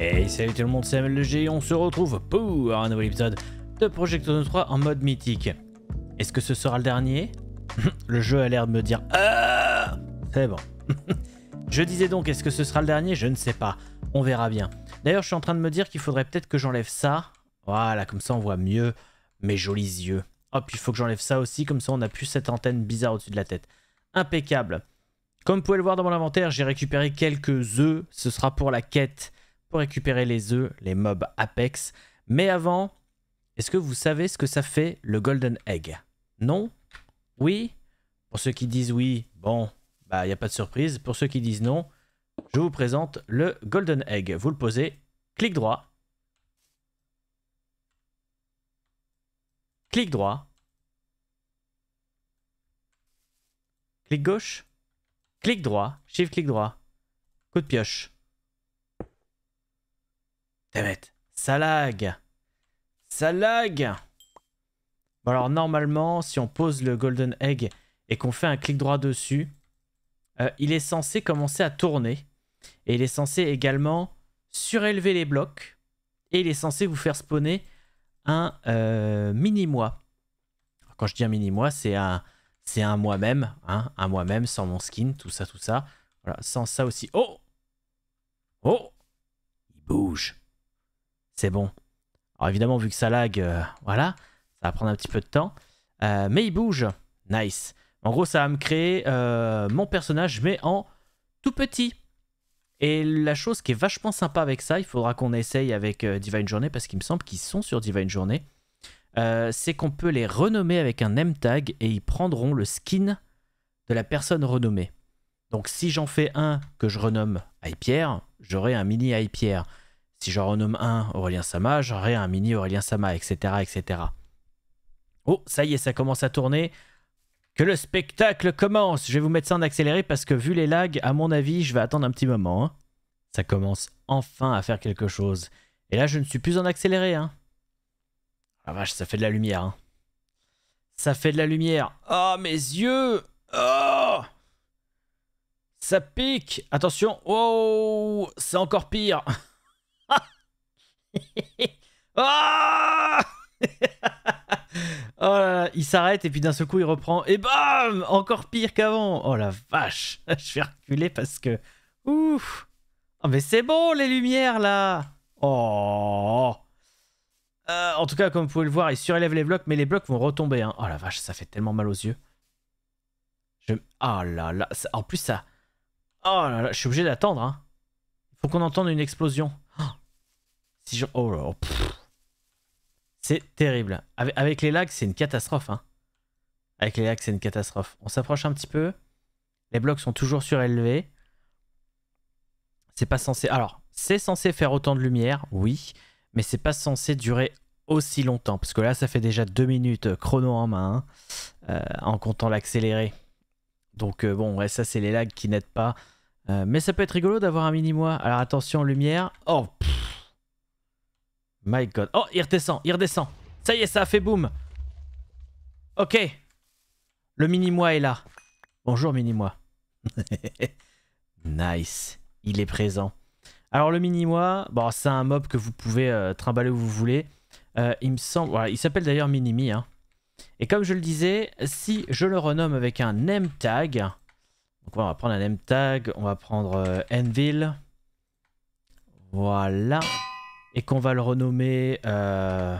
Hey salut tout le monde, c'est MLG et on se retrouve pour un nouvel épisode de Project 3 en mode mythique. Est-ce que ce sera le dernier Le jeu a l'air de me dire euh, C'est bon. je disais donc, est-ce que ce sera le dernier Je ne sais pas. On verra bien. D'ailleurs, je suis en train de me dire qu'il faudrait peut-être que j'enlève ça. Voilà, comme ça on voit mieux mes jolis yeux. Hop, il faut que j'enlève ça aussi, comme ça on n'a plus cette antenne bizarre au-dessus de la tête. Impeccable. Comme vous pouvez le voir dans mon inventaire, j'ai récupéré quelques œufs. Ce sera pour la quête pour récupérer les œufs, les mobs Apex. Mais avant, est-ce que vous savez ce que ça fait le Golden Egg Non Oui Pour ceux qui disent oui, bon, bah il n'y a pas de surprise. Pour ceux qui disent non, je vous présente le Golden Egg. Vous le posez, clic droit. Clic droit. Clic gauche. Clic droit. Shift clic droit. Coup de pioche. Damn it. Ça lag. Ça lag. Bon alors normalement, si on pose le golden egg et qu'on fait un clic droit dessus, euh, il est censé commencer à tourner. Et il est censé également surélever les blocs. Et il est censé vous faire spawner un euh, mini-moi. Quand je dis un mini-moi, c'est un, c'est un moi-même. Hein, un moi-même sans mon skin, tout ça, tout ça. Voilà, sans ça aussi. Oh Oh Il bouge c'est bon. Alors évidemment, vu que ça lag, euh, voilà, ça va prendre un petit peu de temps. Euh, mais il bouge. Nice. En gros, ça va me créer euh, mon personnage, mais en tout petit. Et la chose qui est vachement sympa avec ça, il faudra qu'on essaye avec Divine Journey, parce qu'il me semble qu'ils sont sur Divine Journey, c'est qu'on peut les renommer avec un name tag et ils prendront le skin de la personne renommée. Donc si j'en fais un que je renomme Pierre, j'aurai un mini Pierre. Si j'en renomme un Aurélien Sama, j'aurai un mini Aurélien Sama, etc., etc. Oh, ça y est, ça commence à tourner. Que le spectacle commence Je vais vous mettre ça en accéléré parce que vu les lags, à mon avis, je vais attendre un petit moment. Hein. Ça commence enfin à faire quelque chose. Et là, je ne suis plus en accéléré. Hein. ah vache, ça fait de la lumière. Hein. Ça fait de la lumière. Oh, mes yeux Oh Ça pique Attention Oh C'est encore pire Ah oh là là, il s'arrête et puis d'un seul coup il reprend et bam Encore pire qu'avant Oh la vache Je vais reculer parce que... Ouf ah, mais c'est bon les lumières là Oh euh, En tout cas comme vous pouvez le voir il surélève les blocs mais les blocs vont retomber. Hein. Oh la vache ça fait tellement mal aux yeux. Oh là là En plus ça... Oh là là je suis obligé d'attendre. Hein. Faut qu'on entende une explosion. Oh c'est terrible. Avec, les lags, c'est une catastrophe. Hein. Avec les lags, c'est une catastrophe. On s'approche un petit peu. Les blocs sont toujours surélevés. C'est pas censé... Alors, c'est censé faire autant de lumière, oui. Mais c'est pas censé durer aussi longtemps. Parce que là, ça fait déjà deux minutes euh, chrono en main. Euh, en comptant l'accéléré. Donc euh, bon, ouais, ça c'est les lags qui n'aident pas. mais ça peut être rigolo d'avoir un mini-mois. Alors attention, lumière. Oh My god. Oh, il redescend, il redescend. Ça y est, ça a fait boum. Ok. Le mini-moi est là. Bonjour mini-moi. nice. Il est présent. Alors le mini-moi, bon, c'est un mob que vous pouvez euh, trimballer où vous voulez. Euh, il me semble... il s'appelle d'ailleurs Minimi. Hein. Et comme je le disais, si je le renomme avec un name tag... on va prendre un name tag, on va prendre Enville. Euh, voilà et qu'on va le renommer euh...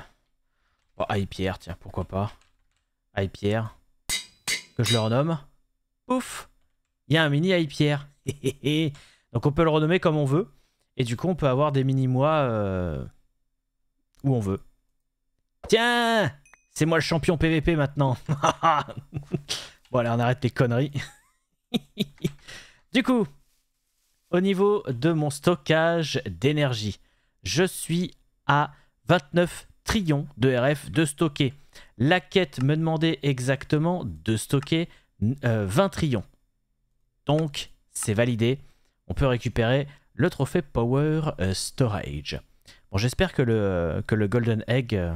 oh, Pierre, tiens, pourquoi pas. Aïe Pierre. Que je le renomme. ouf Il y a un mini Pierre. Donc on peut le renommer comme on veut. Et du coup, on peut avoir des mini-mois euh, où on veut. Tiens C'est moi le champion PVP maintenant. bon, allez, on arrête les conneries. du coup, au niveau de mon stockage d'énergie je suis à 29 trillions de RF de stocker. La quête me demandait exactement de stocker 20 euh, trillions. Donc, c'est validé. On peut récupérer le trophée Power euh, Storage. Bon, j'espère que le, que le Golden Egg, euh,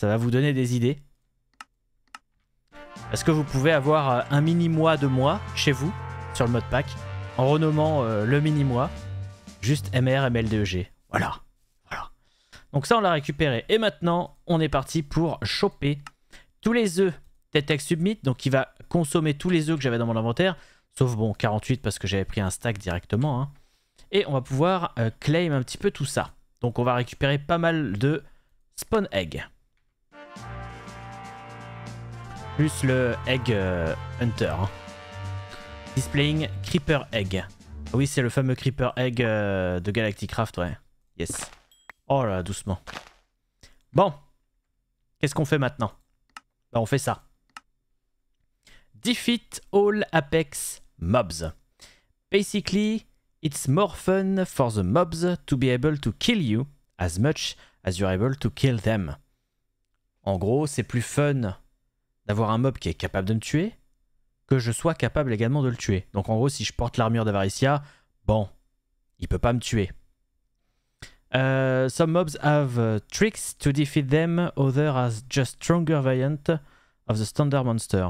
ça va vous donner des idées. Est-ce que vous pouvez avoir un mini-mois de mois chez vous, sur le modpack en renommant le mini-mois, juste MRMLDEG Voilà. Donc ça, on l'a récupéré. Et maintenant, on est parti pour choper tous les œufs Tetex Submit. Donc il va consommer tous les œufs que j'avais dans mon inventaire. Sauf bon, 48 parce que j'avais pris un stack directement. Hein. Et on va pouvoir euh, claim un petit peu tout ça. Donc on va récupérer pas mal de spawn egg. Plus le egg euh, hunter. Hein. Displaying creeper egg. Ah oui, c'est le fameux creeper egg euh, de Galacticraft, ouais. Yes. Oh là, doucement. Bon. Qu'est-ce qu'on fait maintenant Bah, on fait ça. Defeat all Apex mobs. Basically, it's more fun for the mobs to be able to kill you as much as you're able to kill them. En gros, c'est plus fun d'avoir un mob qui est capable de me tuer que je sois capable également de le tuer. Donc en gros, si je porte l'armure d'Avaricia, bon, il peut pas me tuer. Uh, some mobs have uh, tricks to defeat them, others as just stronger variant of the standard monster.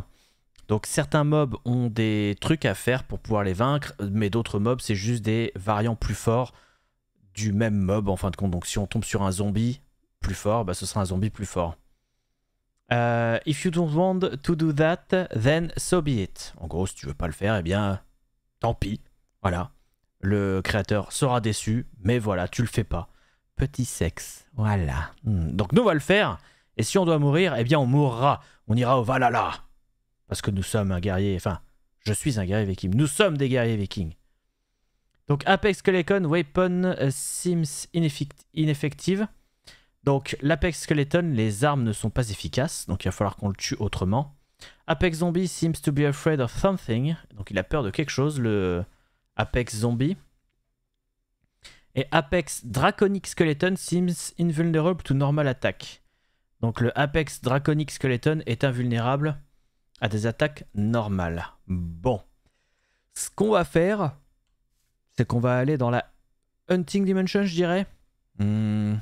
Donc certains mobs ont des trucs à faire pour pouvoir les vaincre, mais d'autres mobs c'est juste des variants plus forts du même mob en fin de compte. Donc si on tombe sur un zombie plus fort, bah, ce sera un zombie plus fort. Uh, if you don't want to do that, then so be it. En gros, si tu veux pas le faire, eh bien, tant pis. Voilà le créateur sera déçu, mais voilà, tu le fais pas. Petit sexe, voilà. Hmm, donc nous on va le faire, et si on doit mourir, eh bien on mourra, on ira au Valhalla. Parce que nous sommes un guerrier, enfin, je suis un guerrier viking, nous sommes des guerriers vikings. Donc Apex Skeleton, Weapon euh, Seems Ineffective. Donc l'Apex Skeleton, les armes ne sont pas efficaces, donc il va falloir qu'on le tue autrement. Apex Zombie seems to be afraid of something, donc il a peur de quelque chose, le, Apex Zombie. Et Apex Draconic Skeleton seems invulnerable to normal attack. Donc le Apex Draconic Skeleton est invulnérable à des attaques normales. Bon. Ce qu'on va faire, c'est qu'on va aller dans la Hunting Dimension, je dirais. Hmm.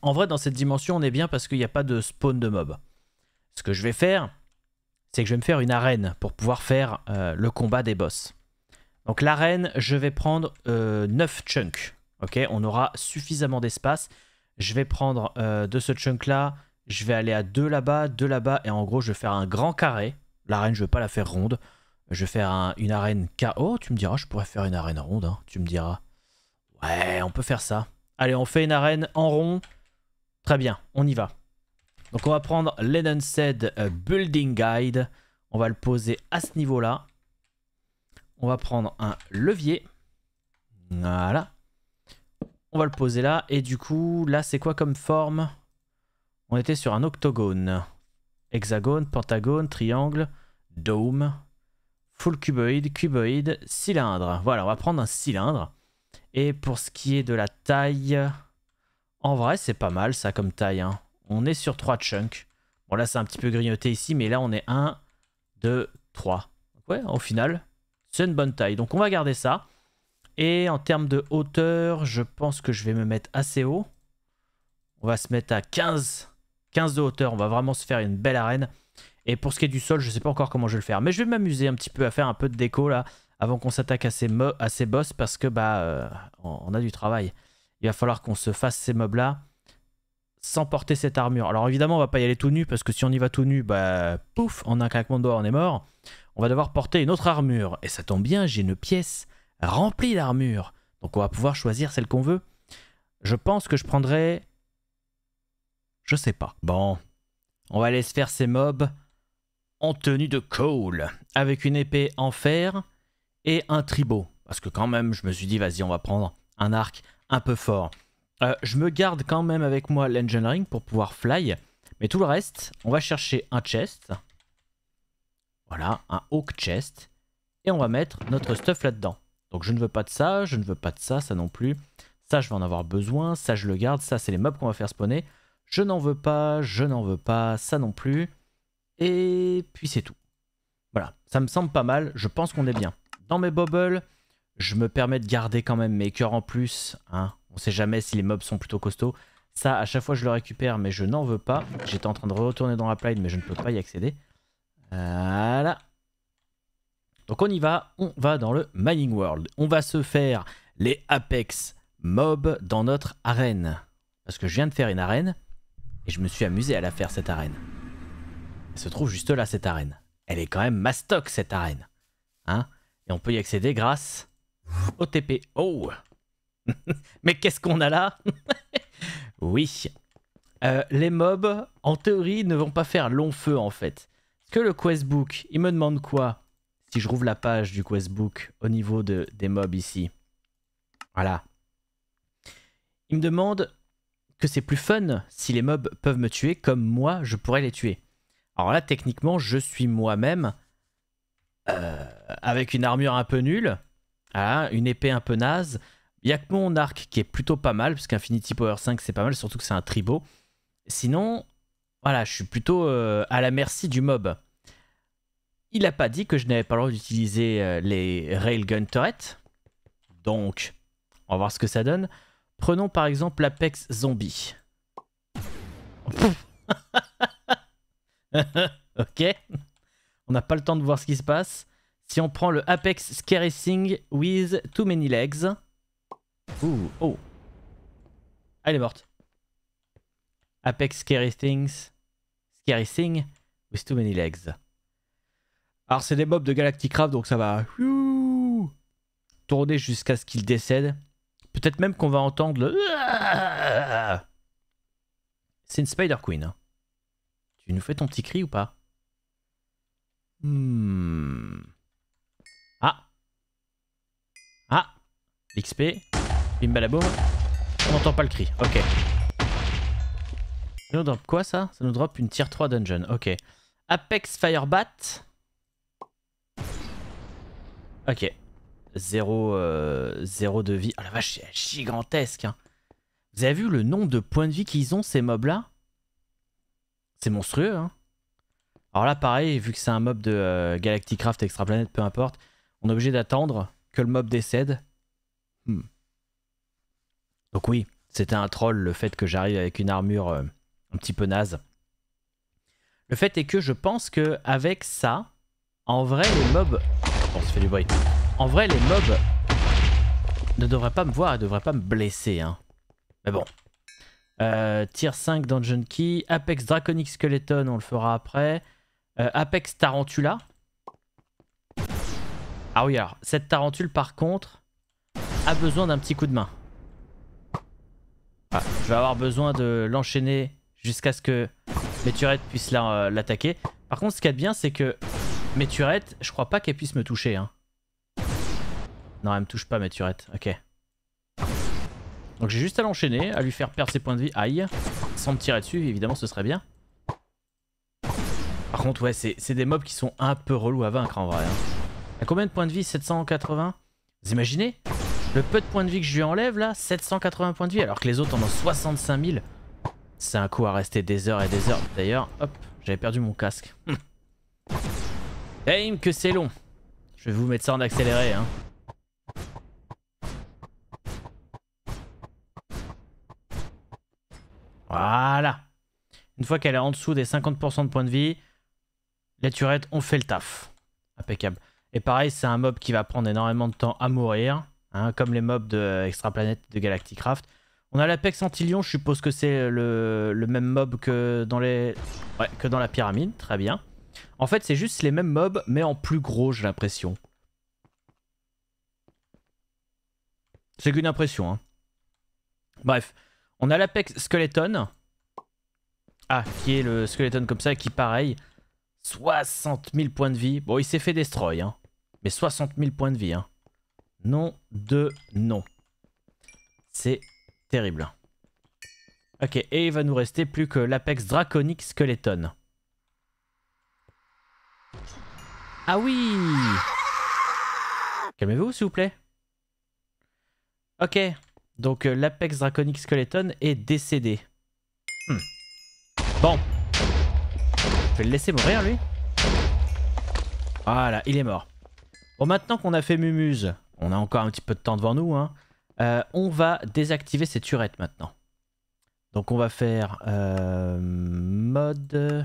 En vrai, dans cette dimension, on est bien parce qu'il n'y a pas de spawn de mob. Ce que je vais faire, c'est que je vais me faire une arène pour pouvoir faire euh, le combat des boss. Donc l'arène, je vais prendre 9 euh, chunks. Ok, on aura suffisamment d'espace. Je vais prendre euh, de ce chunk là, je vais aller à 2 là-bas, 2 là-bas, et en gros je vais faire un grand carré. L'arène, je ne vais pas la faire ronde. Je vais faire une arène KO. Tu me diras, je pourrais faire une arène ronde, hein. tu me diras. Ouais, on peut faire ça. Allez, on fait une arène en rond. Très bien, on y va. Donc on va prendre said euh, Building Guide. On va le poser à ce niveau-là. On va prendre un levier. Voilà. On va le poser là. Et du coup, là, c'est quoi comme forme On était sur un octogone. Hexagone, pentagone, triangle, dôme, full cuboïde, cuboïde, cylindre. Voilà, on va prendre un cylindre. Et pour ce qui est de la taille, en vrai, c'est pas mal ça comme taille. Hein. On est sur trois chunks. Bon, là, c'est un petit peu grignoté ici, mais là, on est un, deux, trois. Ouais, au final, c'est une bonne taille. Donc on va garder ça. Et en termes de hauteur, je pense que je vais me mettre assez haut. On va se mettre à 15, 15 de hauteur. On va vraiment se faire une belle arène. Et pour ce qui est du sol, je ne sais pas encore comment je vais le faire. Mais je vais m'amuser un petit peu à faire un peu de déco là. Avant qu'on s'attaque à, à ces, boss. Parce que bah euh, on, a du travail. Il va falloir qu'on se fasse ces mobs là sans porter cette armure. Alors évidemment, on va pas y aller tout nu parce que si on y va tout nu, bah pouf, on a un claquement de doigts, on est mort. On va devoir porter une autre armure. Et ça tombe bien, j'ai une pièce remplie d'armure Donc on va pouvoir choisir celle qu'on veut. Je pense que je prendrai... Je sais pas. Bon. On va aller se faire ces mobs en tenue de Cole, avec une épée en fer et un tribot. Parce que quand même, je me suis dit, vas-y, on va prendre un arc un peu fort. Euh, je me garde quand même avec moi ring pour pouvoir fly. Mais tout le reste, on va chercher un chest. Voilà, un hawk chest. Et on va mettre notre stuff là-dedans. Donc je ne veux pas de ça, je ne veux pas de ça, ça non plus. Ça, je vais en avoir besoin. Ça, je le garde. Ça, c'est les mobs qu'on va faire spawner. Je n'en veux pas, je n'en veux pas, ça non plus. Et puis c'est tout. Voilà, ça me semble pas mal. Je pense qu'on est bien. Dans mes bubbles, je me permets de garder quand même mes cœurs en plus. Hein, on ne sait jamais si les mobs sont plutôt costauds. Ça, à chaque fois, je le récupère, mais je n'en veux pas. J'étais en train de retourner dans la plaine, mais je ne peux pas y accéder. Voilà. Donc on y va, on va dans le Mining World. On va se faire les Apex mobs dans notre arène. Parce que je viens de faire une arène, et je me suis amusé à la faire cette arène. Elle se trouve juste là, cette arène. Elle est quand même mastoc, cette arène. Hein et on peut y accéder grâce au TP. Oh Mais qu'est-ce qu'on a là Oui. Euh, les mobs, en théorie, ne vont pas faire long feu en fait. Que le questbook, il me demande quoi Si je rouvre la page du questbook au niveau des mobs ici. Voilà. Il me demande que c'est plus fun si les mobs peuvent me tuer comme moi je pourrais les tuer. Alors là, techniquement, je suis moi-même euh, avec une armure un peu nulle, hein, une épée un peu naze. Il que mon arc qui est plutôt pas mal, parce qu'Infinity Power 5 c'est pas mal, surtout que c'est un tribo. Sinon, voilà, je suis plutôt euh, à la merci du mob. Il n'a pas dit que je n'avais pas le droit d'utiliser euh, les Railgun Turret. Donc, on va voir ce que ça donne. Prenons par exemple l'Apex Zombie. ok. On n'a pas le temps de voir ce qui se passe. Si on prend le Apex Scaracing with Too Many Legs. Ouh, oh. Ah, elle est morte. Apex Scary Things. Scary Thing with too many legs. Alors, c'est des mobs de Galacticraft, donc ça va tourner jusqu'à ce qu'il décède. Peut-être même qu'on va entendre le... C'est une Spider Queen. Hein. Tu nous fais ton petit cri ou pas hmm. Ah Ah L'XP Bim On n'entend pas le cri. Ok. Ça nous drop quoi ça Ça nous drop une tier 3 dungeon. Ok. Apex Firebat. Ok. Euh, zéro de vie. Oh la vache, c'est gigantesque. Hein. Vous avez vu le nombre de points de vie qu'ils ont ces mobs là C'est monstrueux. Hein Alors là pareil, vu que c'est un mob de euh, Galacticraft, Extraplanète, peu importe, on est obligé d'attendre que le mob décède donc oui, c'était un troll le fait que j'arrive avec une armure euh, un petit peu naze. Le fait est que je pense que avec ça, en vrai les mobs... On se fait du bruit. En vrai les mobs ne devraient pas me voir et ne devraient pas me blesser. Hein. Mais bon. Euh, tier 5 Dungeon Key. Apex Draconic Skeleton, on le fera après. Euh, Apex Tarantula. Ah oui alors, cette tarantule par contre a besoin d'un petit coup de main. Ah, je vais avoir besoin de l'enchaîner jusqu'à ce que mes turettes puissent euh, l'attaquer. Par contre, ce qu'il y a de bien, c'est que mes turettes, je crois pas qu'elles puissent me toucher. Hein. Non, elle me touche pas, mes Ok. Donc j'ai juste à l'enchaîner, à lui faire perdre ses points de vie. Aïe. Sans me tirer dessus, évidemment, ce serait bien. Par contre, ouais, c'est des mobs qui sont un peu relous à vaincre en vrai. Hein. À combien de points de vie 780 Vous imaginez le peu de points de vie que je lui enlève là, 780 points de vie alors que les autres en ont 65 000. C'est un coup à rester des heures et des heures. D'ailleurs, hop, j'avais perdu mon casque. Aim eh, que c'est long. Je vais vous mettre ça en accéléré. Hein. Voilà. Une fois qu'elle est en dessous des 50% de points de vie, les turettes ont fait le taf. Impeccable. Et pareil, c'est un mob qui va prendre énormément de temps à mourir. Hein, comme les mobs de euh, Extraplanète de Galacticraft. On a l'Apex Antilion, je suppose que c'est le, même mob que dans, les... que dans la pyramide, très bien. En fait, c'est juste les mêmes mobs, mais en plus gros, j'ai l'impression. C'est qu'une impression, hein. Bref, on a l'Apex Skeleton. Ah, qui est le Skeleton comme ça, qui pareil, 60 000 points de vie. Bon, il s'est fait destroy, hein. Mais 60 000 points de vie, hein. Nom de nom. C'est terrible. Ok, et il va nous rester plus que l'apex draconique skeleton. Ah oui Calmez-vous s'il vous plaît. Ok, donc euh, l'apex draconique skeleton est décédé. Hmm. Bon. Je vais le laisser mourir lui. Voilà, il est mort. Bon, maintenant qu'on a fait Mumuse, on a encore un petit peu de temps devant nous. Hein. Euh, on va désactiver ces turettes maintenant. Donc on va faire euh, mode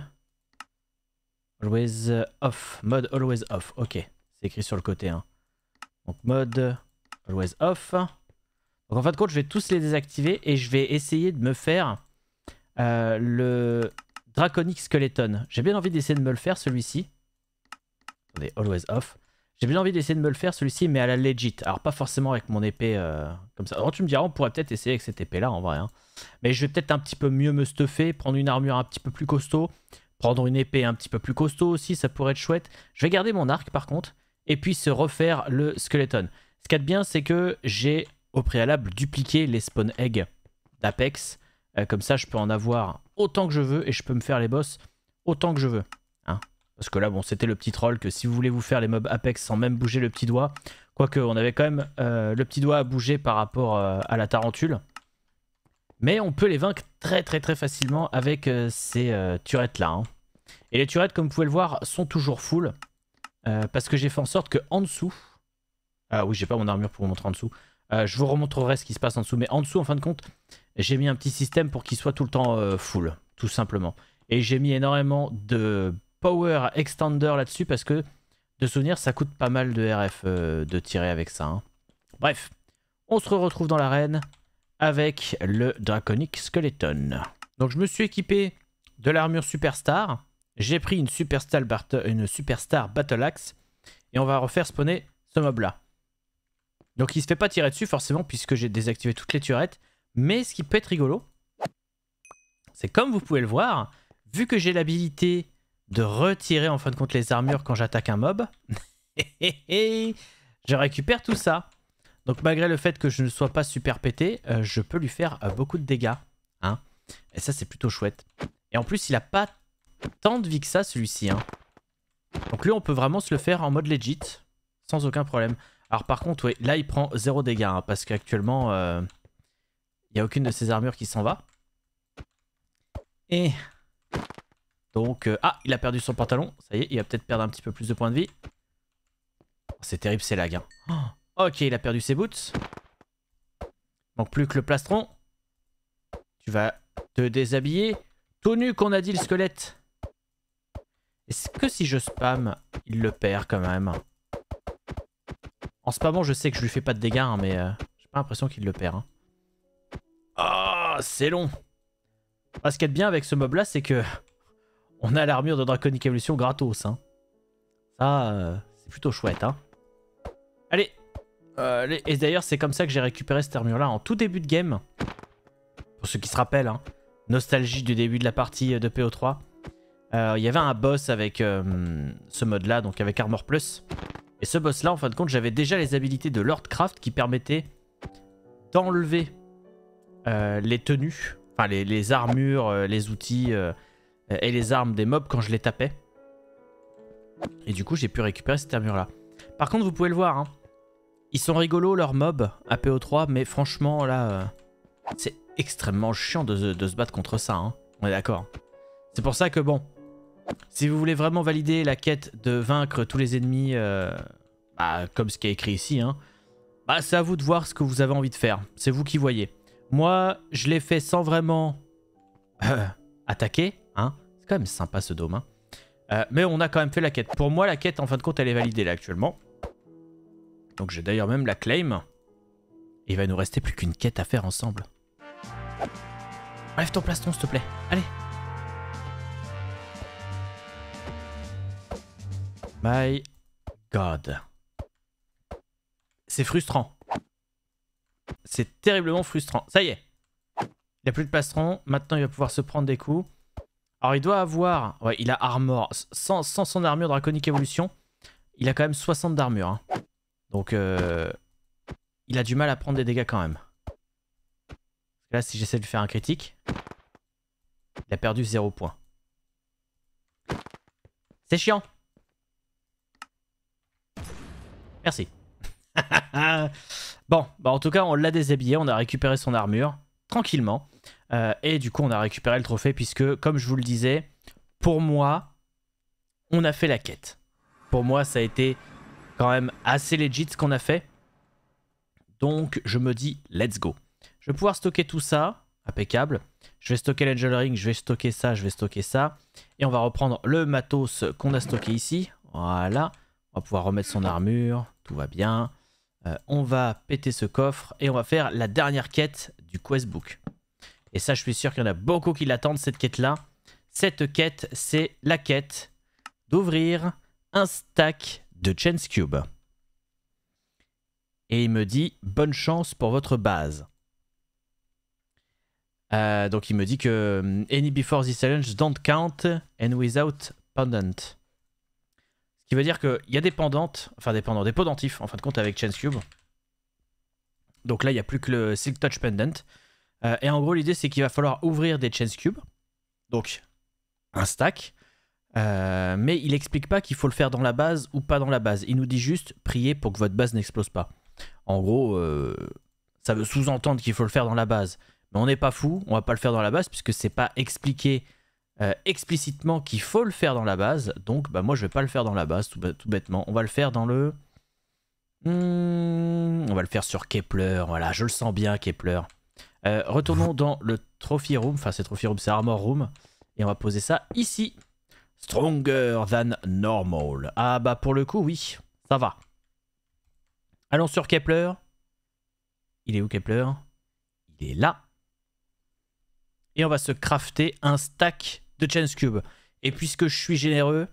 always off. Mode always off. Ok, c'est écrit sur le côté. Hein. Donc mode always off. Donc en fin de compte, je vais tous les désactiver et je vais essayer de me faire euh, le Draconic Skeleton. J'ai bien envie d'essayer de me le faire celui-ci. Attendez, always off. J'ai bien envie d'essayer de me le faire celui-ci, mais à la legit. Alors pas forcément avec mon épée euh, comme ça. tu me diras, on pourrait peut-être essayer avec cette épée-là en vrai. Hein. Mais je vais peut-être un petit peu mieux me stuffer, prendre une armure un petit peu plus costaud, prendre une épée un petit peu plus costaud aussi, ça pourrait être chouette. Je vais garder mon arc par contre, et puis se refaire le skeleton. Ce qu'il y a de bien, c'est que j'ai au préalable dupliqué les spawn eggs d'Apex. Euh, comme ça, je peux en avoir autant que je veux, et je peux me faire les boss autant que je veux. Parce que là, bon, c'était le petit troll que si vous voulez vous faire les mobs Apex sans même bouger le petit doigt, quoique on avait quand même euh, le petit doigt à bouger par rapport euh, à la tarentule. Mais on peut les vaincre très très très facilement avec euh, ces turettes là. Hein. Et les turettes, comme vous pouvez le voir, sont toujours full. parce que j'ai fait en sorte que en dessous... Ah oui, j'ai pas mon armure pour vous montrer en dessous. je vous remontrerai ce qui se passe en dessous. Mais en dessous, en fin de compte, j'ai mis un petit système pour qu'il soit tout le temps full. Tout simplement. Et j'ai mis énormément de Power Extender là-dessus parce que de souvenir ça coûte pas mal de RF euh, de tirer avec ça. Hein. Bref, on se retrouve dans l'arène avec le Draconic Skeleton. Donc je me suis équipé de l'armure Superstar. J'ai pris une Superstar, Battle Axe et on va refaire spawner ce mob là. Donc il se fait pas tirer dessus forcément puisque j'ai désactivé toutes les turettes. Mais ce qui peut être rigolo, c'est comme vous pouvez le voir, vu que j'ai l'habilité de retirer en fin de compte les armures quand j'attaque un mob. je récupère tout ça. Donc malgré le fait que je ne sois pas super pété, euh, je peux lui faire euh, beaucoup de dégâts. Hein. Et ça c'est plutôt chouette. Et en plus il a pas tant de vie que ça celui-ci. Hein. Donc lui on peut vraiment se le faire en mode legit. Sans aucun problème. Alors par contre ouais, là il prend zéro dégâts. Hein, parce qu'actuellement euh, il y n'y a aucune de ses armures qui s'en va. Et donc, euh, ah, il a perdu son pantalon. Ça y est, il va peut-être perdre un petit peu plus de points de vie. Oh, c'est terrible, c'est lag. Hein. ok, il a perdu ses boots. Donc, plus que le plastron. Tu vas te déshabiller. Tout nu qu'on a dit le squelette. Est-ce que si je spam, il le perd quand même En spammant, je sais que je lui fais pas de dégâts, hein, mais euh, j'ai pas l'impression qu'il le perd. Hein. Ah, c'est long. ce qui est bien avec ce mob là, c'est que on a l'armure de Draconic Evolution gratos. Hein. Ça, euh, c'est plutôt chouette. Hein. Euh, allez Et d'ailleurs, c'est comme ça que j'ai récupéré cette armure-là en tout début de game. Pour ceux qui se rappellent, hein. nostalgie du début de la partie euh, de PO3. Il y avait un boss avec ce mode-là, donc avec Armor Plus. Et ce boss-là, en fin de compte, j'avais déjà les habilités de Lordcraft qui permettaient d'enlever les tenues, enfin les armures, les outils euh, et les armes des mobs quand je les tapais. Et du coup, j'ai pu récupérer cette armure-là. Par contre, vous pouvez le voir, hein. ils sont rigolos leurs mobs à PO3, mais franchement, là, euh, c'est extrêmement chiant de, se battre contre ça. Hein. On est d'accord. C'est pour ça que, bon, si vous voulez vraiment valider la quête de vaincre tous les ennemis, euh, bah, comme ce qui est écrit ici, hein, bah, c'est à vous de voir ce que vous avez envie de faire. C'est vous qui voyez. Moi, je l'ai fait sans vraiment attaquer. Hein. c'est quand même sympa ce dôme. Hein. Euh, mais on a quand même fait la quête. Pour moi, la quête, en fin de compte, elle est validée là actuellement. Donc j'ai d'ailleurs même la claim. il va nous rester plus qu'une quête à faire ensemble. Enlève ton plastron, s'il te plaît. Allez. My God. C'est frustrant. C'est terriblement frustrant. Ça y est. Il n'y a plus de plastron. Maintenant, il va pouvoir se prendre des coups. Alors il doit avoir... Ouais, il a armor. Sans, son armure draconique évolution, il a quand même 60 d'armure. Hein. Donc euh, il a du mal à prendre des dégâts quand même. Là, si j'essaie de lui faire un critique, il a perdu 0 points. C'est chiant. Merci. bon, bah en tout cas, on l'a déshabillé, on a récupéré son armure, tranquillement. Euh, et du coup, on a récupéré le trophée puisque, comme je vous le disais, pour moi, on a fait la quête. Pour moi, ça a été quand même assez legit ce qu'on a fait. Donc, je me dis, let's go. Je vais pouvoir stocker tout ça. Impeccable. Je vais stocker l'Angel Ring, je vais stocker ça, je vais stocker ça. Et on va reprendre le matos qu'on a stocké ici. Voilà. On va pouvoir remettre son armure. Tout va bien. Euh, on va péter ce coffre et on va faire la dernière quête du questbook. Et ça, je suis sûr qu'il y en a beaucoup qui l'attendent, cette quête-là. Cette quête, c'est la quête d'ouvrir un stack de Chance Cube. Et il me dit bonne chance pour votre base. Euh, donc il me dit que euh, any before this challenge don't count and without pendant. Ce qui veut dire qu'il y a des pendantes, enfin des pendants, des pendentifs en fin de compte avec Chains Cube. Donc là il n'y a plus que le Silk Touch Pendant. Euh, et en gros, l'idée, c'est qu'il va falloir ouvrir des chains cubes, donc un stack, euh, mais il explique pas qu'il faut le faire dans la base ou pas dans la base. Il nous dit juste priez pour que votre base n'explose pas. En gros, euh, ça veut sous-entendre qu'il faut le faire dans la base. Mais on n'est pas fou, on va pas le faire dans la base puisque c'est pas expliqué explicitement qu'il faut le faire dans la base. Donc, bah moi je vais pas le faire dans la base, tout, bêtement. On va le faire dans le, hmm, on va le faire sur Kepler. Voilà, je le sens bien Kepler. Euh, retournons dans le Trophy Room. Enfin, c'est Trophy Room, c'est Armor Room. Et on va poser ça ici. Stronger than normal. Ah bah pour le coup, oui, ça va. Allons sur Kepler. Il est où Kepler Il est là. Et on va se crafter un stack de Chance Cube. Et puisque je suis généreux,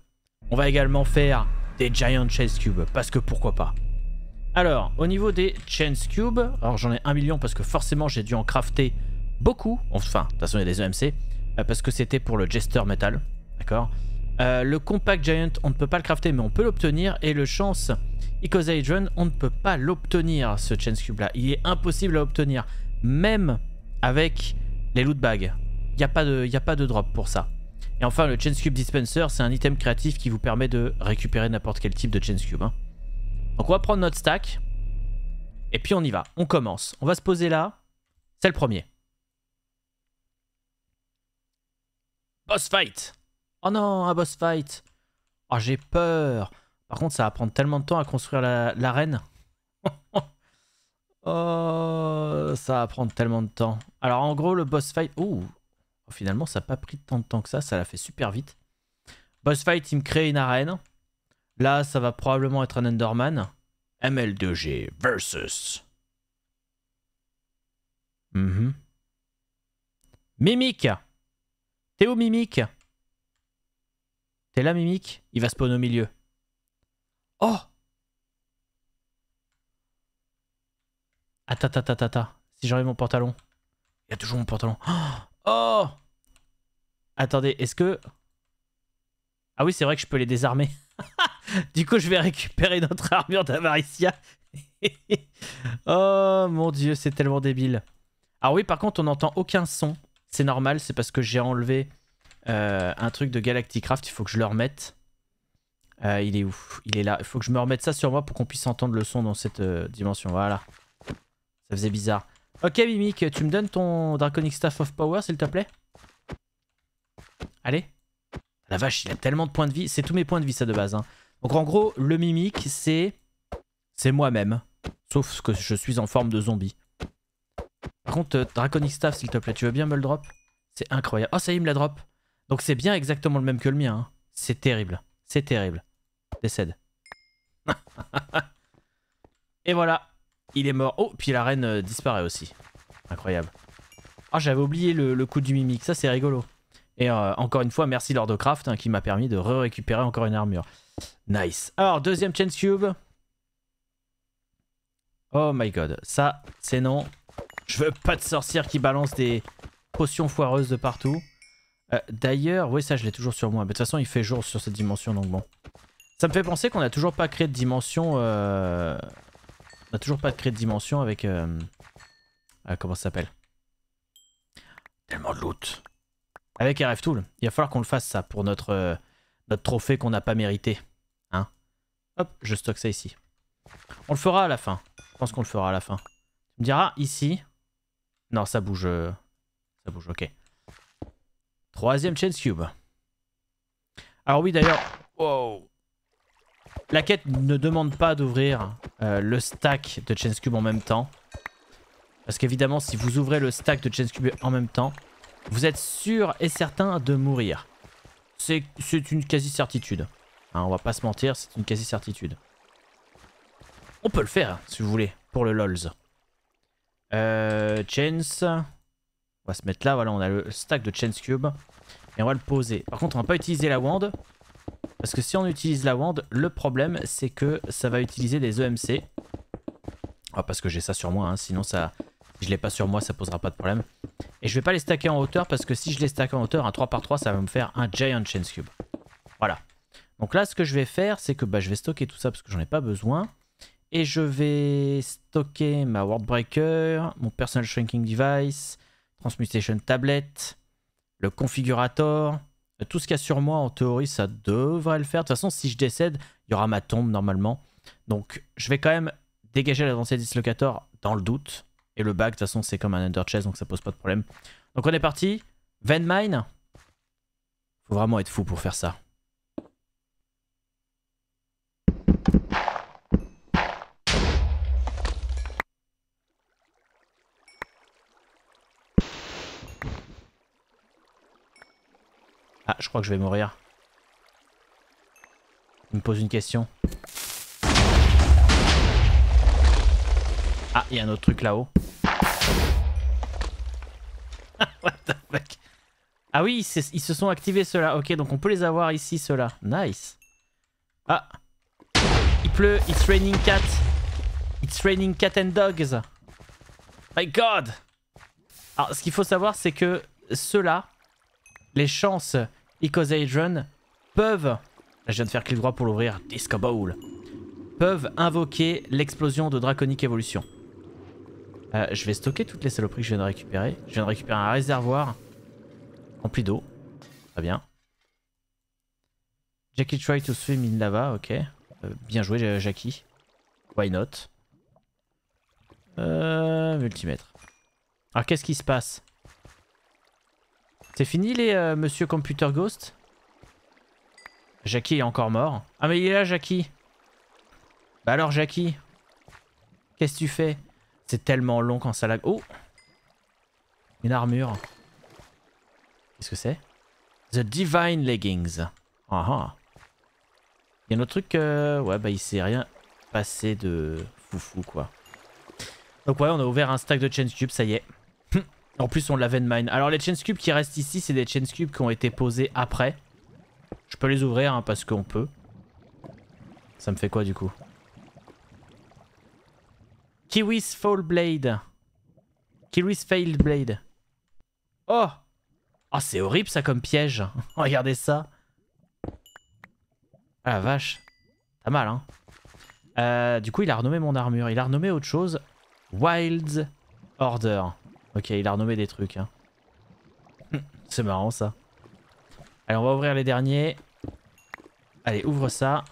on va également faire des Giant Chance Cube. Parce que pourquoi pas alors, au niveau des Chains Cube, alors j'en ai un million parce que forcément j'ai dû en crafter beaucoup. Enfin, de toute façon, il y a des EMC. Euh, parce que c'était pour le Jester Metal. D'accord euh, le Compact Giant, on ne peut pas le crafter, mais on peut l'obtenir. Et le Chance Icosahedron, on ne peut pas l'obtenir, ce chainscube Cube là. Il est impossible à obtenir, même avec les loot bags. Il n'y a, pas de, a pas de drop pour ça. Et enfin, le Chainscube Cube Dispenser, c'est un item créatif qui vous permet de récupérer n'importe quel type de Chainscube. Cube. Hein. Donc on va prendre notre stack. Et puis on y va. On commence. On va se poser là. C'est le premier. Boss fight Oh non, un boss fight Oh, j'ai peur Par contre, ça va prendre tellement de temps à construire l'arène. oh, ça va prendre tellement de temps. Alors, en gros, le boss fight... Ouh Finalement, ça n'a pas pris tant de temps que ça. Ça l'a fait super vite. Boss fight, il me crée une arène. Là, ça va probablement être un Enderman. ML2G versus. Mhm. Mimic. T'es où, Mimic? T'es là Mimic? Il va spawn au milieu. Oh Attends, attends, attends, attends. Si j'enlève mon pantalon. Il y a toujours mon pantalon. Oh Attendez, est-ce que... Ah oui, c'est vrai que je peux les désarmer. du coup, je vais récupérer notre armure d'Avaricia. oh mon dieu, c'est tellement débile. Ah oui, par contre, on n'entend aucun son. C'est normal, c'est parce que j'ai enlevé euh, un truc de Galacticraft. Il faut que je le remette. Euh, il est où Il est là. Il faut que je me remette ça sur moi pour qu'on puisse entendre le son dans cette euh, dimension. Voilà. Ça faisait bizarre. Ok, Mimic, tu me donnes ton Draconic Staff of Power, s'il te plaît Allez. La vache, il a tellement de points de vie. C'est tous mes points de vie, ça, de base. Hein. Donc, en gros, le mimique, c'est... C'est moi-même. Sauf que je suis en forme de zombie. Par contre, euh, Draconic Staff, s'il te plaît, tu veux bien me le drop C'est incroyable. Oh, ça y il me la drop. Donc, c'est bien exactement le même que le mien. Hein. C'est terrible. C'est terrible. Décède. Et voilà. Il est mort. Oh, puis la reine euh, disparaît aussi. Incroyable. oh, j'avais oublié le, le coup du mimique. Ça, c'est rigolo. Et euh, encore une fois, merci Lordocraft Craft hein, qui m'a permis de récupérer encore une armure. Nice. Alors, deuxième Chance Cube. Oh my god. Ça, c'est non. Je veux pas de sorcière qui balance des potions foireuses de partout. Euh, d'ailleurs, oui, ça, je l'ai toujours sur moi. Mais de toute façon, il fait jour sur cette dimension, donc bon. Ça me fait penser qu'on a toujours pas créé de dimension... Euh, on a toujours pas créé de dimension avec... comment ça s'appelle Tellement de loot. Avec RF Tool, il va falloir qu'on le fasse ça pour notre, euh, notre trophée qu'on n'a pas mérité. Hein. Hop, je stocke ça ici. On le fera à la fin. Je pense qu'on le fera à la fin. Tu me diras, ici... Non, ça bouge. Euh, ça bouge, ok. Troisième Chance Cube. Alors oui, d'ailleurs... Wow La quête ne demande pas d'ouvrir euh, le stack de Chance Cube en même temps. Parce qu'évidemment, si vous ouvrez le stack de Chance Cube en même temps, vous êtes sûr et certain de mourir. C'est une quasi-certitude. Hein, on va pas se mentir, c'est une quasi-certitude. On peut le faire, si vous voulez, pour le LOLs. Euh, chains. On va se mettre là, voilà, on a le stack de chains Cube. Et on va le poser. Par contre, on va pas utiliser la wand. Parce que si on utilise la wand, le problème, c'est que ça va utiliser des EMC. Ah, parce que j'ai ça sur moi, hein. sinon ça... je l'ai pas sur moi, ça posera pas de problème. Et je vais pas les stacker en hauteur parce que si je les stack en hauteur, un 3x3, ça va me faire un Giant chain'cube. Cube. Voilà. Donc là, ce que je vais faire, c'est que bah, je vais stocker tout ça parce que j'en ai pas besoin. Et je vais stocker ma Wordbreaker, mon Personal Shrinking Device, Transmutation Tablet, le configurator, tout ce qu'il y a sur moi, en théorie, ça devrait le faire. De toute façon, si je décède, il y aura ma tombe normalement. Donc, je vais quand même dégager la densité dislocator dans le doute. Et le bac, de toute façon, c'est comme un under chest, donc ça pose pas de problème. Donc on est parti. mine. Faut vraiment être fou pour faire ça. Ah, je crois que je vais mourir. Il me pose une question. Ah, il y a un autre truc là-haut. What the fuck Ah oui, ils se sont activés ceux-là. Ok, donc on peut les avoir ici, ceux-là. Nice. Ah. Il pleut. It's raining cat. It's raining cat and dogs. My god Alors, ce qu'il faut savoir, c'est que ceux-là, les chances Ecosadron peuvent... je viens de faire clic droit pour l'ouvrir. Disco Bowl. Peuvent invoquer l'explosion de draconique Evolution. Euh, je vais stocker toutes les saloperies que je viens de récupérer. Je viens de récupérer un réservoir rempli d'eau. Très bien. Jackie try to swim in lava, ok. Euh, bien joué Jackie. Why not euh, Multimètre. Alors qu'est-ce qui se passe C'est fini les euh, Monsieur Computer Ghost Jackie est encore mort. Ah mais il est là Jackie Bah alors Jackie Qu'est-ce que tu fais c'est tellement long quand ça lag. Oh Une armure. Qu'est-ce que c'est The Divine Leggings. Ah, ah. Il y a un autre truc... Euh, ouais, bah il s'est rien passé de foufou, quoi. Donc ouais, on a ouvert un stack de Chains ça y est. Hm. en plus, on l'avait de mine. Alors les Chains Cubes qui restent ici, c'est des Chains Cubes qui ont été posés après. Je peux les ouvrir, hein, parce qu'on peut. Ça me fait quoi, du coup Kiwi's Fall Blade. Kiwi's Failed Blade. Oh Oh, c'est horrible ça comme piège. Regardez ça. Ah la vache. Pas mal, hein. Euh, du coup, il a renommé mon armure. Il a renommé autre chose. Wild Order. Ok, il a renommé des trucs. Hein. C'est marrant, ça. Allez, on va ouvrir les derniers. Allez, ouvre ça.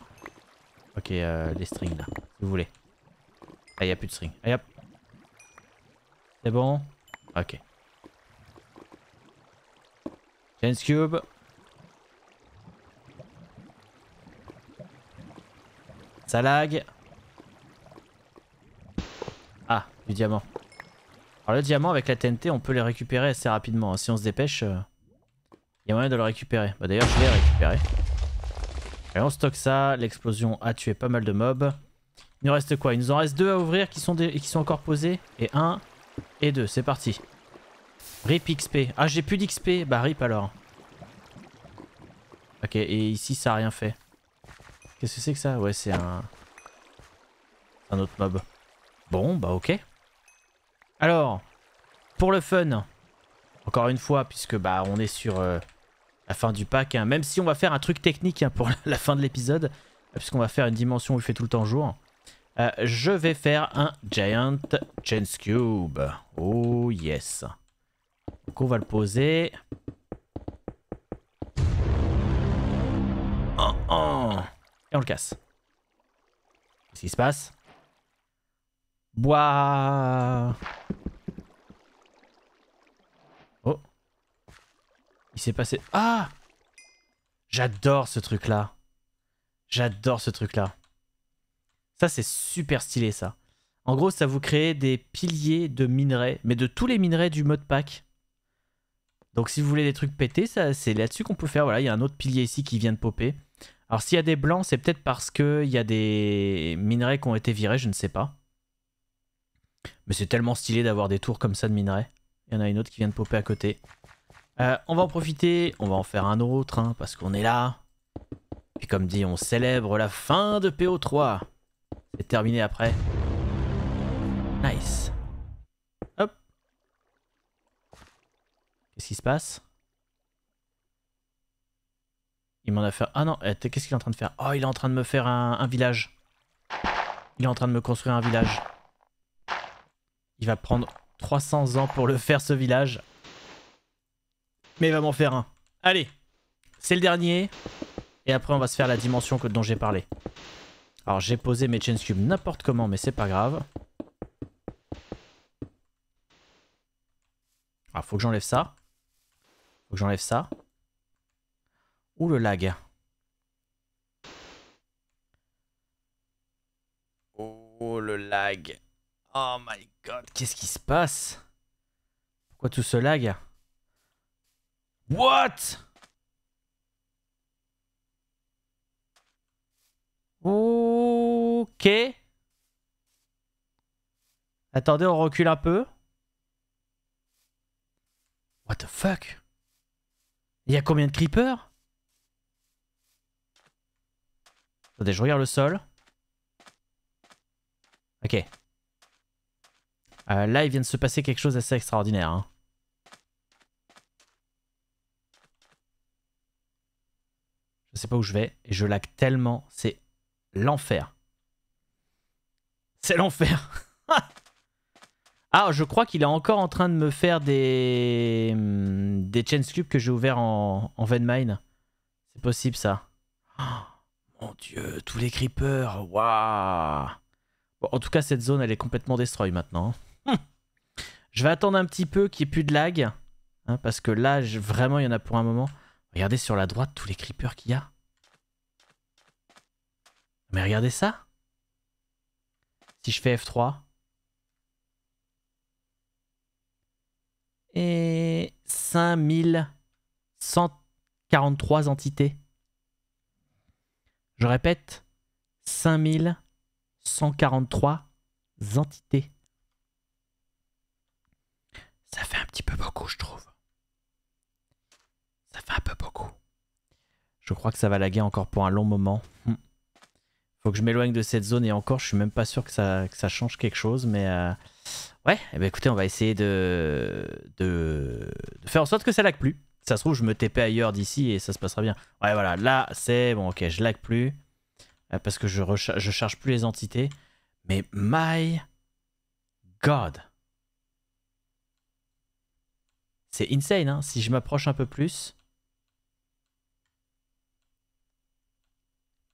Ok, euh, les strings, là, si vous voulez. Ah, y'a a plus de string. ah C'est bon Ok. Chains Cube. Ça lag. Ah, du diamant. Alors le diamant avec la TNT, on peut les récupérer assez rapidement. Si on se dépêche, euh, il y a moyen de le récupérer. Bah d'ailleurs, je l'ai récupéré. Allez, on stocke ça. L'explosion a tué pas mal de mobs. Il nous reste quoi Il nous en reste deux à ouvrir qui sont, qui sont encore posés. Et un et deux. C'est parti. Rip XP. Ah, j'ai plus d'XP. Bah, rip alors. Ok, et ici, ça a rien fait. Qu'est-ce que c'est que ça Ouais, c'est un... Un autre mob. Bon, bah ok. Alors, pour le fun, encore une fois, puisque bah on est sur euh, la fin du pack, hein, même si on va faire un truc technique hein, pour la fin de l'épisode, puisqu'on va faire une dimension où il fait tout le temps jour. Euh, je vais faire un Giant Chance Cube. Oh yes. Donc on va le poser. Oh, oh. Et on le casse. Qu'est-ce se passe Bois Oh Il s'est passé... Ah J'adore ce truc-là. J'adore ce truc-là. Ça, c'est super stylé, ça. En gros, ça vous crée des piliers de minerais, mais de tous les minerais du mode pack. Donc si vous voulez des trucs pétés, c'est là-dessus qu'on peut faire. Voilà, il y a un autre pilier ici qui vient de popper. Alors s'il y a des blancs, c'est peut-être parce qu'il y a des minerais qui ont été virés, je ne sais pas. Mais c'est tellement stylé d'avoir des tours comme ça de minerais. Il y en a une autre qui vient de popper à côté. Euh, on va en profiter, on va en faire un autre, hein, parce qu'on est là. Et comme dit, on célèbre la fin de PO3. C'est terminé après. Nice. Hop. Qu'est-ce qui se passe Il m'en a fait... Ah non, euh, qu'est-ce qu'il est en train de faire Oh, il est en train de me faire un, village. Il est en train de me construire un village. Il va prendre 300 ans pour le faire ce village. Mais il va m'en faire un. Allez, c'est le dernier. Et après on va se faire la dimension dont j'ai parlé. Alors j'ai posé mes Chains cubes n'importe comment, mais c'est pas grave. Ah faut que j'enlève ça. Faut que j'enlève ça. Ou le lag. Oh le lag. Oh my god, qu'est-ce qui se passe Pourquoi tout ce lag What Ok. Attendez, on recule un peu. What the fuck Il y a combien de creepers Attendez, je regarde le sol. Ok. Euh, là, il vient de se passer quelque chose d'assez extraordinaire. Hein. Je ne sais pas où je vais. Et je lag tellement. C'est l'enfer. C'est l'enfer. ah, je crois qu'il est encore en train de me faire des hum, des chains cubes que j'ai ouvert en en Venmine. C'est possible ça. mon dieu, tous les creepers, waouh. Bon, en tout cas, cette zone, elle est complètement destroy maintenant. Hein. Je vais attendre un petit peu qu'il n'y ait plus de lag. Hein, parce que là, vraiment, il y en a pour un moment. Regardez sur la droite tous les creepers qu'il y a. Mais regardez ça. Si je fais F3. Et 5143 entités. Je répète, 5143 entités. Ça fait un petit peu beaucoup, je trouve. Ça fait un peu beaucoup. Je crois que ça va laguer encore pour un long moment. Hmm faut que je m'éloigne de cette zone et encore, je suis même pas sûr que ça, ça change quelque chose. Mais euh, ouais, eh ben, écoutez, on va essayer de, de, faire en sorte que ça lag plus. Ça se trouve, je me TP ailleurs d'ici et ça se passera bien. Ouais, voilà, là, c'est bon, ok, je lag plus. Euh, parce que je, je charge plus les entités. Mais my god. C'est insane, hein. Si je m'approche un peu plus.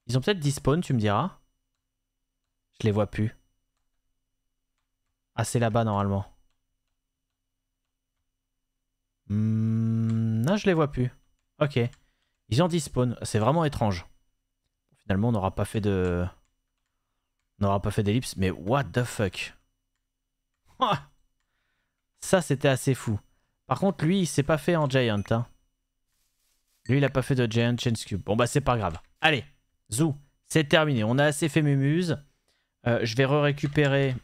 Ils ont peut-être spawns, tu me diras. Je les vois plus. Ah, c'est là-bas normalement. Hmm, non, je les vois plus. Ok. Ils ont despawn. C'est vraiment étrange. Finalement, on n'aura pas fait de... On n'aura pas fait d'ellipse, mais what the fuck Ça, c'était assez fou. Par contre, lui, il s'est pas fait en Giant. Hein. Lui, il a pas fait de Giant chain Cube. Bon, bah, c'est pas grave. Allez Zou, c'est terminé. On a assez fait mes euh, je vais récupérer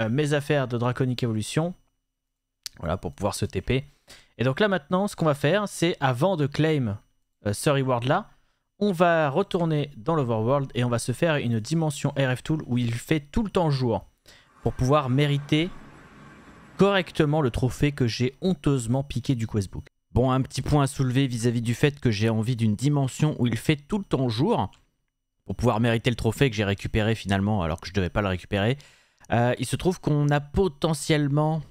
euh, mes affaires de Draconic Evolution. Voilà, pour pouvoir se TP. Et donc là maintenant, ce qu'on va faire, c'est avant de claim euh, ce reward là, on va retourner dans l'overworld et on va se faire une dimension RF Tool où il fait tout le temps jour pour pouvoir mériter correctement le trophée que j'ai honteusement piqué du questbook. Bon, un petit point à soulever vis à -vis du fait que j'ai envie d'une dimension où il fait tout le temps jour pour pouvoir mériter le trophée que j'ai récupéré finalement alors que je devais pas le récupérer. Euh, il se trouve qu'on a potentiellement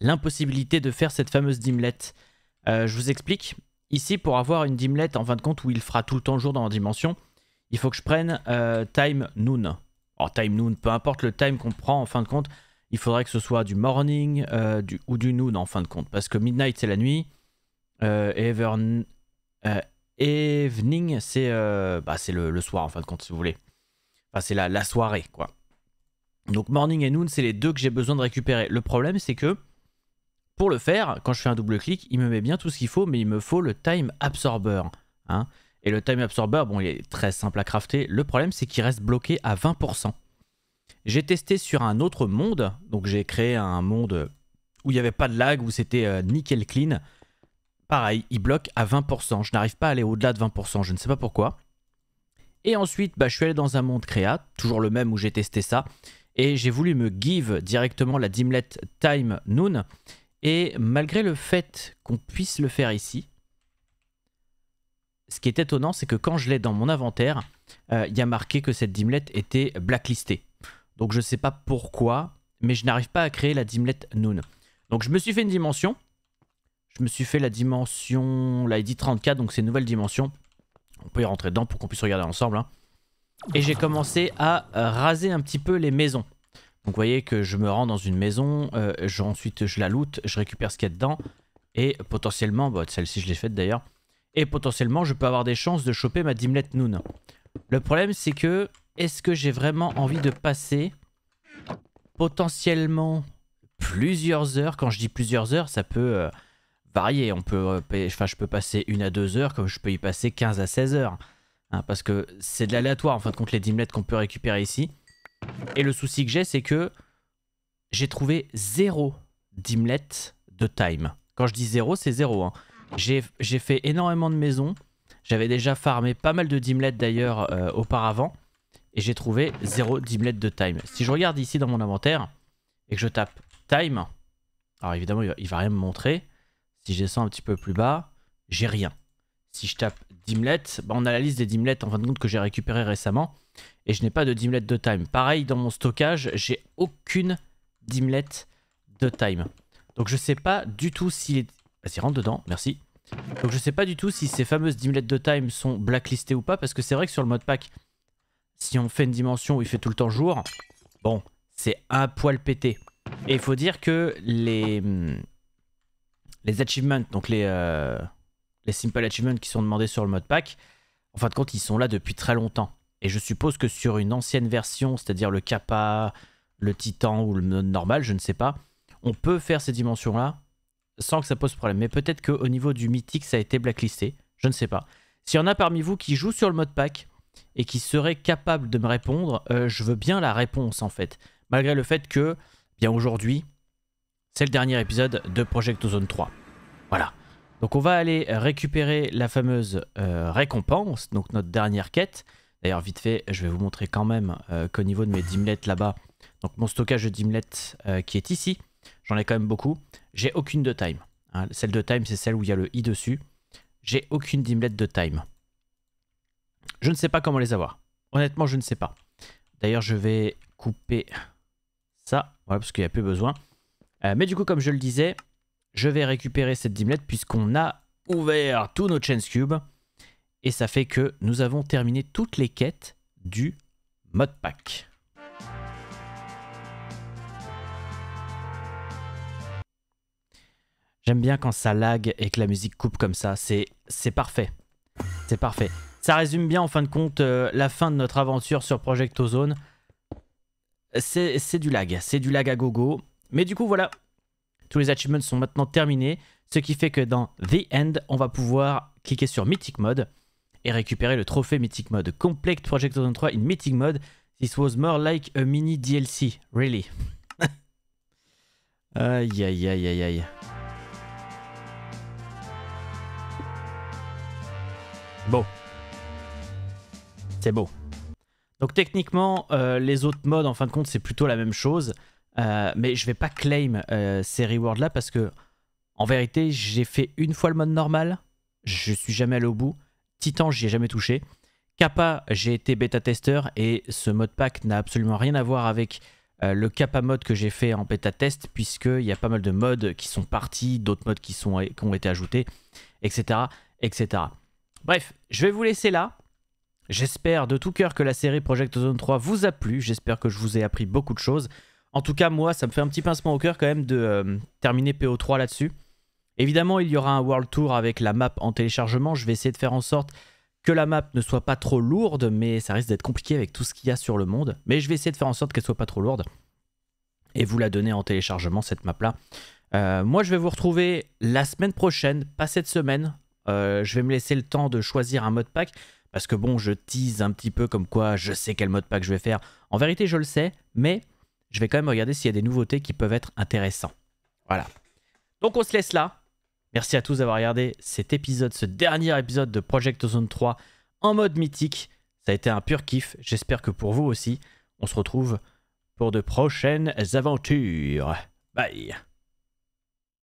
l'impossibilité de faire cette fameuse dimlet. Euh, je vous explique. Ici, pour avoir une dimlet en fin de compte où il fera tout le temps jour dans la dimension, il faut que je prenne euh, time noon. or time noon, peu importe le time qu'on prend en fin de compte, il faudrait que ce soit du morning ou du noon en fin de compte. Parce que midnight c'est la nuit, ever, evening, c'est euh, bah, le, soir en fin de compte, si vous voulez. Enfin, c'est la, la, soirée, quoi. Donc morning et noon, c'est les deux que j'ai besoin de récupérer. Le problème, c'est que pour le faire, quand je fais un double clic, il me met bien tout ce qu'il faut, mais il me faut le time absorber. Hein. Et le time absorber, bon, il est très simple à crafter. Le problème, c'est qu'il reste bloqué à 20%. J'ai testé sur un autre monde, donc j'ai créé un monde où il n'y avait pas de lag, où c'était euh, nickel clean pareil, il bloque à 20%. Je n'arrive pas à aller au-delà de 20%, je ne sais pas pourquoi. Et ensuite, bah, je suis allé dans un monde créa, toujours le même où j'ai testé ça, et j'ai voulu me give directement la dimlet time noon. Et malgré le fait qu'on puisse le faire ici, ce qui est étonnant, c'est que quand je l'ai dans mon inventaire, euh, il y a marqué que cette dimlet était blacklistée. Donc je ne sais pas pourquoi, mais je n'arrive pas à créer la dimlet noon. Donc je me suis fait une dimension, je me suis fait la dimension, la ID 34, donc c'est une nouvelle dimension. On peut y rentrer dedans pour qu'on puisse regarder ensemble. Hein. Et j'ai commencé à raser un petit peu les maisons. Donc vous voyez que je me rends dans une maison, euh, ensuite je la loot, je récupère ce qu'il y a dedans. Et potentiellement, Bon, bah, celle-ci je l'ai faite d'ailleurs. Et potentiellement je peux avoir des chances de choper ma Dimlet Noon. Le problème c'est que, est-ce que j'ai vraiment envie de passer potentiellement plusieurs heures Quand je dis plusieurs heures, ça peut... Euh, on peut, euh, enfin, je peux passer une à deux heures comme je peux y passer 15 à 16 heures. Hein, parce que c'est de l'aléatoire en fin de compte les dimlets qu'on peut récupérer ici. Et le souci que j'ai, c'est que j'ai trouvé zéro dimlet de time. Quand je dis zéro, c'est zéro. Hein. J'ai fait énormément de maisons. J'avais déjà farmé pas mal de dimlets d'ailleurs euh, auparavant. Et j'ai trouvé zéro dimlet de time. Si je regarde ici dans mon inventaire et que je tape time, alors évidemment il va rien me montrer. Si je descends un petit peu plus bas, j'ai rien. Si je tape Dimlet, bah, on a la liste des Dimlets en fin de compte que j'ai récupéré récemment. Et je n'ai pas de Dimlet de time. Pareil, dans mon stockage, j'ai aucune Dimlet de time. Donc je sais pas du tout si... Vas-y, rentre dedans, merci. Donc je sais pas du tout si ces fameuses dimlets de time sont blacklistées ou pas, parce que c'est vrai que sur le mode pack, si on fait une dimension où il fait tout le temps jour, bon, c'est un poil pété. Et il faut dire que les... Hum, les achievements, donc les, euh, les simple achievements qui sont demandés sur le mode pack, en fin de compte, ils sont là depuis très longtemps. Et je suppose que sur une ancienne version, c'est-à-dire le Kappa, le Titan ou le mode normal, je ne sais pas, on peut faire ces dimensions-là sans que ça pose problème. Mais peut-être qu'au niveau du mythique, ça a été blacklisté, je ne sais pas. S'il y en a parmi vous qui jouent sur le mode pack et qui seraient capables de me répondre, euh, je veux bien la réponse en fait. Malgré le fait que, bien aujourd'hui, c'est le dernier épisode de Project Zone 3. Voilà. Donc on va aller récupérer la fameuse euh, récompense, donc notre dernière quête. D'ailleurs, vite fait, je vais vous montrer quand même euh, qu'au niveau de mes dimlets là-bas, donc mon stockage de dimlets euh, qui est ici, j'en ai quand même beaucoup. J'ai aucune de time. Hein. Celle de time, c'est celle où il y a le i dessus. J'ai aucune dimlet de time. Je ne sais pas comment les avoir. Honnêtement, je ne sais pas. D'ailleurs, je vais couper ça, voilà, parce qu'il n'y a plus besoin. Euh, mais du coup, comme je le disais, je vais récupérer cette dimlette puisqu'on a ouvert tous nos Chains cubes. Et ça fait que nous avons terminé toutes les quêtes du modpack. J'aime bien quand ça lag et que la musique coupe comme ça, c'est parfait. C'est parfait. Ça résume bien en fin de compte euh, la fin de notre aventure sur Project Ozone. C'est du lag, c'est du lag à gogo. Mais du coup, voilà. Tous les achievements sont maintenant terminés. Ce qui fait que dans The End, on va pouvoir cliquer sur Mythic Mode et récupérer le trophée Mythic Mode. Complete Project 3 in Mythic Mode. This was more like a mini DLC, really. aïe aïe aïe aïe aïe. Bon. C'est beau. Donc techniquement, euh, les autres modes, en fin de compte, c'est plutôt la même chose. Euh, mais je vais pas claim euh, ces rewards là parce que en vérité j'ai fait une fois le mode normal, je suis jamais allé au bout. Titan j'y ai jamais touché. Kappa j'ai été bêta testeur et ce mode pack n'a absolument rien à voir avec euh, le Kappa mode que j'ai fait en bêta test puisqu'il y a pas mal de modes qui sont partis, d'autres modes qui, qui ont été ajoutés, etc., etc. Bref, je vais vous laisser là. J'espère de tout cœur que la série Project Zone 3 vous a plu. J'espère que je vous ai appris beaucoup de choses. En tout cas, moi, ça me fait un petit pincement au cœur quand même de euh, terminer PO3 là-dessus. Évidemment, il y aura un World Tour avec la map en téléchargement. Je vais essayer de faire en sorte que la map ne soit pas trop lourde, mais ça risque d'être compliqué avec tout ce qu'il y a sur le monde. Mais je vais essayer de faire en sorte qu'elle soit pas trop lourde. Et vous la donner en téléchargement, cette map-là. Euh, moi, je vais vous retrouver la semaine prochaine, pas cette semaine. Euh, je vais me laisser le temps de choisir un mode pack. Parce que bon, je tease un petit peu comme quoi je sais quel mode pack je vais faire. En vérité, je le sais, mais je vais quand même regarder s'il y a des nouveautés qui peuvent être intéressantes. Voilà. Donc on se laisse là. Merci à tous d'avoir regardé cet épisode, ce dernier épisode de Project Zone 3 en mode mythique. Ça a été un pur kiff. J'espère que pour vous aussi, on se retrouve pour de prochaines aventures. Bye